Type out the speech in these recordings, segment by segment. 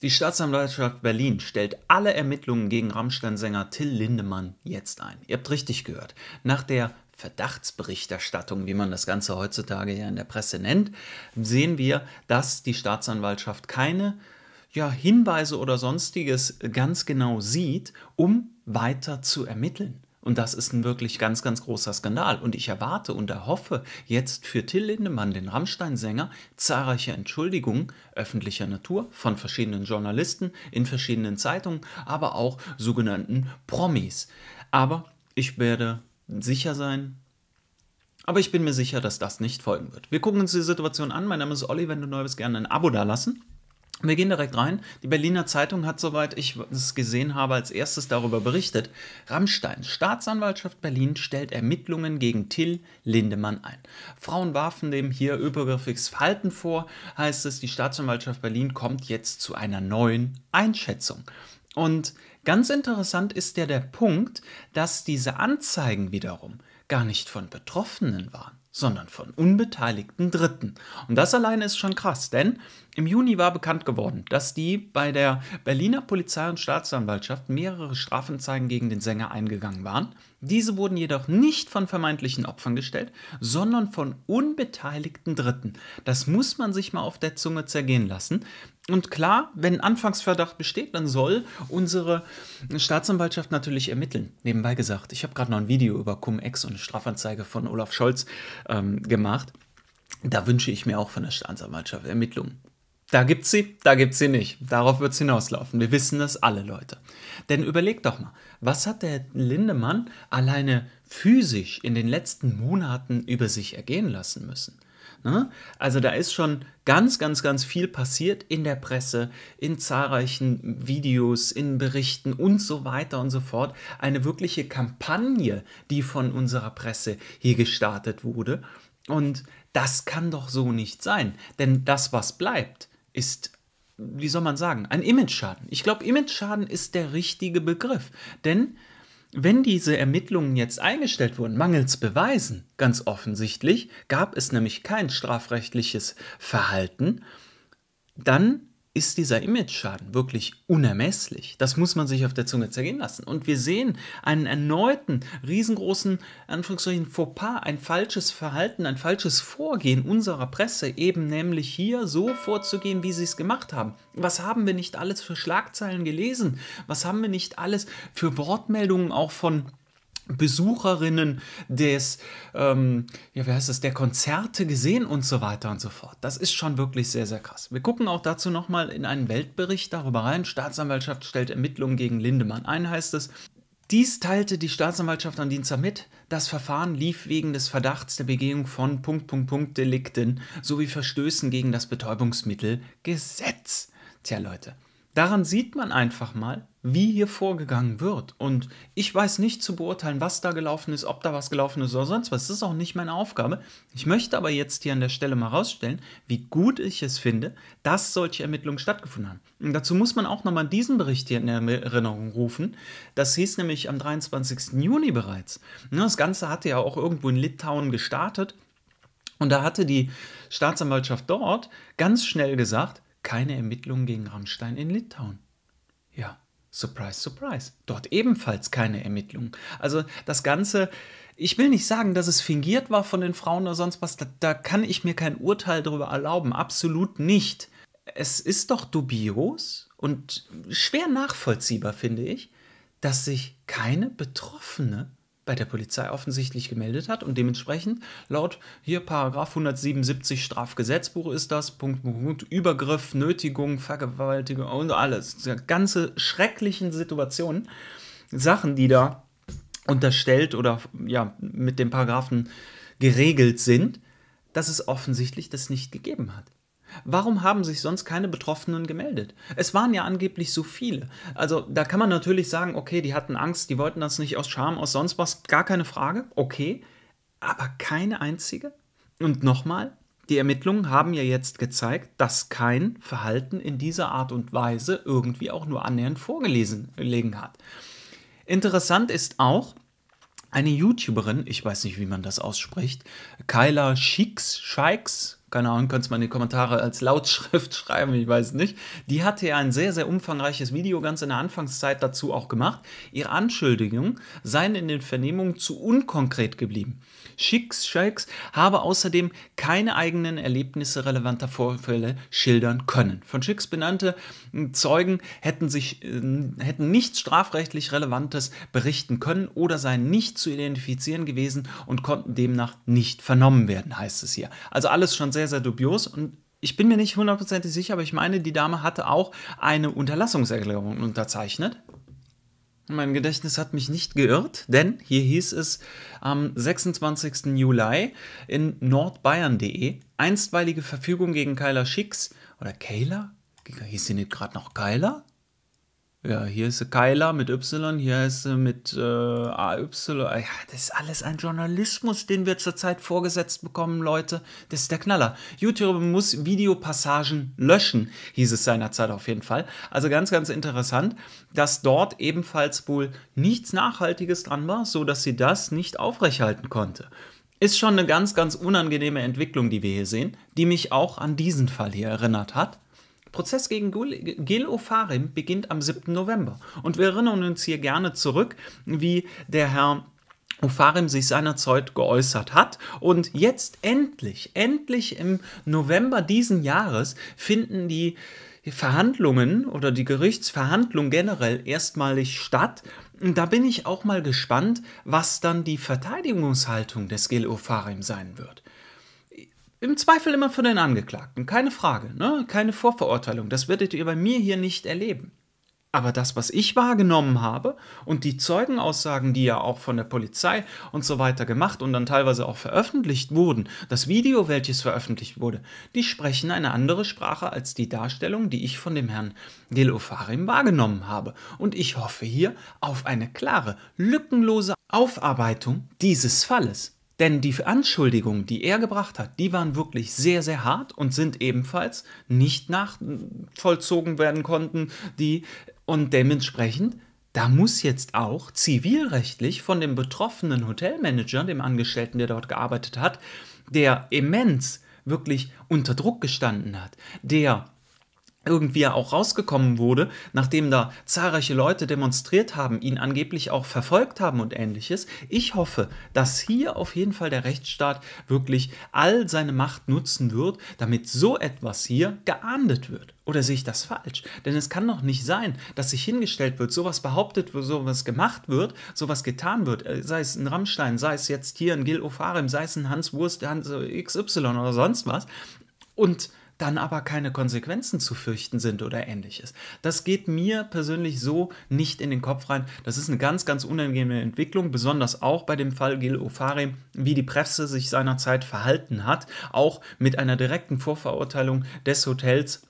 Die Staatsanwaltschaft Berlin stellt alle Ermittlungen gegen Rammstein-Sänger Till Lindemann jetzt ein. Ihr habt richtig gehört. Nach der Verdachtsberichterstattung, wie man das Ganze heutzutage ja in der Presse nennt, sehen wir, dass die Staatsanwaltschaft keine ja, Hinweise oder sonstiges ganz genau sieht, um weiter zu ermitteln. Und das ist ein wirklich ganz, ganz großer Skandal. Und ich erwarte und erhoffe jetzt für Till Lindemann, den Rammstein-Sänger, zahlreiche Entschuldigungen öffentlicher Natur von verschiedenen Journalisten in verschiedenen Zeitungen, aber auch sogenannten Promis. Aber ich werde sicher sein, aber ich bin mir sicher, dass das nicht folgen wird. Wir gucken uns die Situation an. Mein Name ist Olli. Wenn du neu bist, gerne ein Abo dalassen. Wir gehen direkt rein. Die Berliner Zeitung hat, soweit ich es gesehen habe, als erstes darüber berichtet. Rammstein, Staatsanwaltschaft Berlin stellt Ermittlungen gegen Till Lindemann ein. Frauen warfen dem hier übergriffiges Verhalten vor, heißt es, die Staatsanwaltschaft Berlin kommt jetzt zu einer neuen Einschätzung. Und ganz interessant ist ja der Punkt, dass diese Anzeigen wiederum gar nicht von Betroffenen waren sondern von unbeteiligten Dritten. Und das alleine ist schon krass, denn im Juni war bekannt geworden, dass die bei der Berliner Polizei und Staatsanwaltschaft mehrere Strafanzeigen gegen den Sänger eingegangen waren. Diese wurden jedoch nicht von vermeintlichen Opfern gestellt, sondern von unbeteiligten Dritten. Das muss man sich mal auf der Zunge zergehen lassen, und klar, wenn Anfangsverdacht besteht, dann soll unsere Staatsanwaltschaft natürlich ermitteln. Nebenbei gesagt, ich habe gerade noch ein Video über Cum-Ex und eine Strafanzeige von Olaf Scholz ähm, gemacht. Da wünsche ich mir auch von der Staatsanwaltschaft Ermittlungen. Da gibt's sie, da gibt's sie nicht. Darauf wird es hinauslaufen. Wir wissen das alle, Leute. Denn überlegt doch mal, was hat der Lindemann alleine physisch in den letzten Monaten über sich ergehen lassen müssen? Ne? Also da ist schon ganz, ganz, ganz viel passiert in der Presse, in zahlreichen Videos, in Berichten und so weiter und so fort. Eine wirkliche Kampagne, die von unserer Presse hier gestartet wurde. Und das kann doch so nicht sein. Denn das, was bleibt, ist wie soll man sagen, ein Image-Schaden. Ich glaube, Image-Schaden ist der richtige Begriff. Denn wenn diese Ermittlungen jetzt eingestellt wurden, mangels Beweisen, ganz offensichtlich, gab es nämlich kein strafrechtliches Verhalten, dann ist dieser Image-Schaden wirklich unermesslich. Das muss man sich auf der Zunge zergehen lassen. Und wir sehen einen erneuten, riesengroßen, Anführungszeichen, Fauxpas, ein falsches Verhalten, ein falsches Vorgehen unserer Presse, eben nämlich hier so vorzugehen, wie sie es gemacht haben. Was haben wir nicht alles für Schlagzeilen gelesen? Was haben wir nicht alles für Wortmeldungen auch von Besucherinnen des, ähm, ja, wie heißt es, der Konzerte gesehen und so weiter und so fort. Das ist schon wirklich sehr, sehr krass. Wir gucken auch dazu nochmal in einen Weltbericht darüber rein. Staatsanwaltschaft stellt Ermittlungen gegen Lindemann ein, heißt es. Dies teilte die Staatsanwaltschaft am Dienstag mit. Das Verfahren lief wegen des Verdachts der Begehung von Punkt, Punkt, Punkt Delikten sowie Verstößen gegen das Betäubungsmittelgesetz. Tja, Leute, daran sieht man einfach mal, wie hier vorgegangen wird. Und ich weiß nicht zu beurteilen, was da gelaufen ist, ob da was gelaufen ist oder sonst was. Das ist auch nicht meine Aufgabe. Ich möchte aber jetzt hier an der Stelle mal rausstellen, wie gut ich es finde, dass solche Ermittlungen stattgefunden haben. Und dazu muss man auch nochmal diesen Bericht hier in Erinnerung rufen. Das hieß nämlich am 23. Juni bereits. Ne, das Ganze hatte ja auch irgendwo in Litauen gestartet. Und da hatte die Staatsanwaltschaft dort ganz schnell gesagt, keine Ermittlungen gegen Rammstein in Litauen. Ja, Surprise, surprise. Dort ebenfalls keine Ermittlungen. Also das Ganze, ich will nicht sagen, dass es fingiert war von den Frauen oder sonst was, da, da kann ich mir kein Urteil darüber erlauben, absolut nicht. Es ist doch dubios und schwer nachvollziehbar, finde ich, dass sich keine Betroffene bei der Polizei offensichtlich gemeldet hat und dementsprechend laut hier Paragraf 177 Strafgesetzbuch ist das, Punkt, Punkt, Punkt, Übergriff, Nötigung, Vergewaltigung und alles. Ganze schrecklichen Situationen, Sachen, die da unterstellt oder ja, mit dem Paragraphen geregelt sind, dass es offensichtlich das nicht gegeben hat. Warum haben sich sonst keine Betroffenen gemeldet? Es waren ja angeblich so viele. Also da kann man natürlich sagen, okay, die hatten Angst, die wollten das nicht aus Scham, aus sonst was, gar keine Frage, okay, aber keine einzige. Und nochmal, die Ermittlungen haben ja jetzt gezeigt, dass kein Verhalten in dieser Art und Weise irgendwie auch nur annähernd vorgelesen gelegen hat. Interessant ist auch, eine YouTuberin, ich weiß nicht, wie man das ausspricht, Kyla Schicks, Scheiks, keine Ahnung, könnt es mal in die Kommentare als Lautschrift schreiben, ich weiß nicht. Die hatte ja ein sehr, sehr umfangreiches Video ganz in der Anfangszeit dazu auch gemacht. Ihre Anschuldigungen seien in den Vernehmungen zu unkonkret geblieben. Schicks Schicks habe außerdem keine eigenen Erlebnisse relevanter Vorfälle schildern können. Von Schicks benannte hm, Zeugen hätten, sich, hm, hätten nichts strafrechtlich Relevantes berichten können oder seien nicht zu identifizieren gewesen und konnten demnach nicht vernommen werden, heißt es hier. Also alles schon sehr sehr, sehr dubios und ich bin mir nicht hundertprozentig sicher, aber ich meine, die Dame hatte auch eine Unterlassungserklärung unterzeichnet. Mein Gedächtnis hat mich nicht geirrt, denn hier hieß es am 26. Juli in nordbayern.de einstweilige Verfügung gegen Keiler Schicks oder Kayla? Hieß sie nicht gerade noch Keiler? Ja, hier ist sie Kyla mit Y, hier ist sie äh, mit äh, AY. Ja, das ist alles ein Journalismus, den wir zurzeit vorgesetzt bekommen, Leute. Das ist der Knaller. YouTube muss Videopassagen löschen, hieß es seinerzeit auf jeden Fall. Also ganz, ganz interessant, dass dort ebenfalls wohl nichts Nachhaltiges dran war, sodass sie das nicht aufrechthalten konnte. Ist schon eine ganz, ganz unangenehme Entwicklung, die wir hier sehen, die mich auch an diesen Fall hier erinnert hat. Prozess gegen Gil Ofarim beginnt am 7. November. Und wir erinnern uns hier gerne zurück, wie der Herr Ofarim sich seinerzeit geäußert hat. Und jetzt endlich, endlich im November diesen Jahres finden die Verhandlungen oder die Gerichtsverhandlung generell erstmalig statt. Da bin ich auch mal gespannt, was dann die Verteidigungshaltung des Gil Ofarim sein wird. Im Zweifel immer für den Angeklagten, keine Frage, ne? keine Vorverurteilung, das werdet ihr bei mir hier nicht erleben. Aber das, was ich wahrgenommen habe und die Zeugenaussagen, die ja auch von der Polizei und so weiter gemacht und dann teilweise auch veröffentlicht wurden, das Video, welches veröffentlicht wurde, die sprechen eine andere Sprache als die Darstellung, die ich von dem Herrn Delofarim wahrgenommen habe. Und ich hoffe hier auf eine klare, lückenlose Aufarbeitung dieses Falles. Denn die Anschuldigungen, die er gebracht hat, die waren wirklich sehr, sehr hart und sind ebenfalls nicht nachvollzogen werden konnten. Die, und dementsprechend, da muss jetzt auch zivilrechtlich von dem betroffenen Hotelmanager, dem Angestellten, der dort gearbeitet hat, der immens wirklich unter Druck gestanden hat, der irgendwie ja auch rausgekommen wurde, nachdem da zahlreiche Leute demonstriert haben, ihn angeblich auch verfolgt haben und ähnliches. Ich hoffe, dass hier auf jeden Fall der Rechtsstaat wirklich all seine Macht nutzen wird, damit so etwas hier geahndet wird. Oder sehe ich das falsch? Denn es kann doch nicht sein, dass sich hingestellt wird, sowas behauptet wird, sowas gemacht wird, sowas getan wird. Äh, sei es ein Rammstein, sei es jetzt hier ein Gil Ofarim, sei es ein Hans Wurst, Hans äh, XY oder sonst was. Und dann aber keine Konsequenzen zu fürchten sind oder ähnliches. Das geht mir persönlich so nicht in den Kopf rein. Das ist eine ganz, ganz unangenehme Entwicklung, besonders auch bei dem Fall Gil Ofarem, wie die Presse sich seinerzeit verhalten hat, auch mit einer direkten Vorverurteilung des Hotels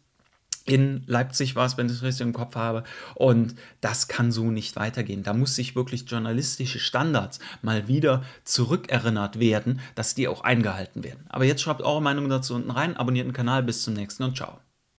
in Leipzig war es, wenn ich es richtig im Kopf habe. Und das kann so nicht weitergehen. Da muss sich wirklich journalistische Standards mal wieder zurückerinnert werden, dass die auch eingehalten werden. Aber jetzt schreibt eure Meinung dazu unten rein, abonniert den Kanal, bis zum nächsten und ciao.